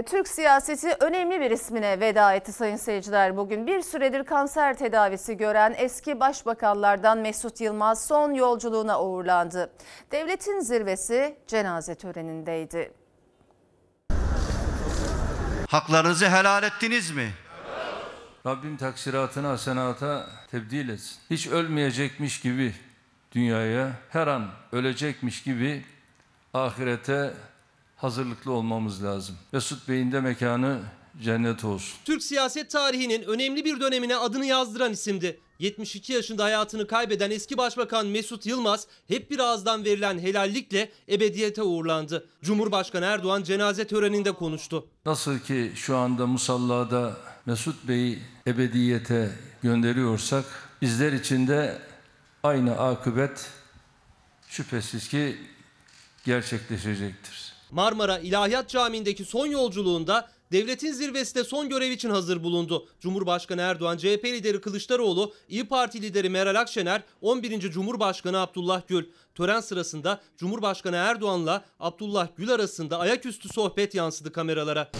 E, Türk siyaseti önemli bir ismine veda etti sayın seyirciler bugün. Bir süredir kanser tedavisi gören eski başbakanlardan Mesut Yılmaz son yolculuğuna uğurlandı. Devletin zirvesi cenaze törenindeydi. Haklarınızı helal ettiniz mi? Rabbim taksiratını hasenata tebdil etsin. Hiç ölmeyecekmiş gibi dünyaya, her an ölecekmiş gibi ahirete hazırlıklı olmamız lazım. Mesut Bey'in de mekanı cennet olsun. Türk siyaset tarihinin önemli bir dönemine adını yazdıran isimdi. 72 yaşında hayatını kaybeden eski başbakan Mesut Yılmaz hep bir ağızdan verilen helallikle ebediyete uğurlandı. Cumhurbaşkanı Erdoğan cenaze töreninde konuştu. Nasıl ki şu anda musallada Mesut Bey'i ebediyete gönderiyorsak bizler için de aynı akıbet şüphesiz ki gerçekleşecektir. Marmara İlahiyat Camii'ndeki son yolculuğunda devletin zirvesi de son görev için hazır bulundu. Cumhurbaşkanı Erdoğan, CHP lideri Kılıçdaroğlu, İyi Parti lideri Meral Akşener, 11. Cumhurbaşkanı Abdullah Gül. Tören sırasında Cumhurbaşkanı Erdoğan'la Abdullah Gül arasında ayaküstü sohbet yansıdı kameralara.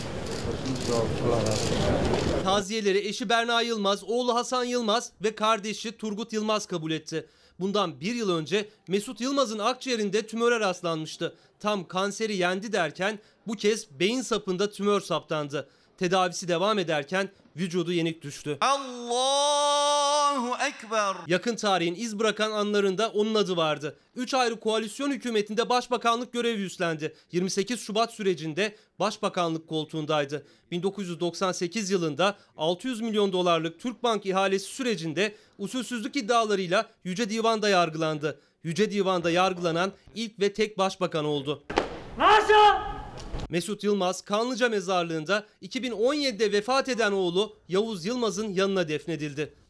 Taziyeleri eşi Berna Yılmaz, oğlu Hasan Yılmaz ve kardeşi Turgut Yılmaz kabul etti. Bundan bir yıl önce Mesut Yılmaz'ın akciğerinde tümöre rastlanmıştı. Tam kanseri yendi derken bu kez beyin sapında tümör saptandı. Tedavisi devam ederken vücudu yenik düştü. Allah! Allahu Ekber. Yakın tarihin iz bırakan anlarında onun adı vardı. 3 ayrı koalisyon hükümetinde başbakanlık görevi üstlendi. 28 Şubat sürecinde başbakanlık koltuğundaydı. 1998 yılında 600 milyon dolarlık Türk Bank ihalesi sürecinde usulsüzlük iddialarıyla Yüce Divan'da yargılandı. Yüce Divan'da yargılanan ilk ve tek başbakan oldu. Nasıl? Mesut Yılmaz Kanlıca mezarlığında 2017'de vefat eden oğlu Yavuz Yılmaz'ın yanına defnedildi.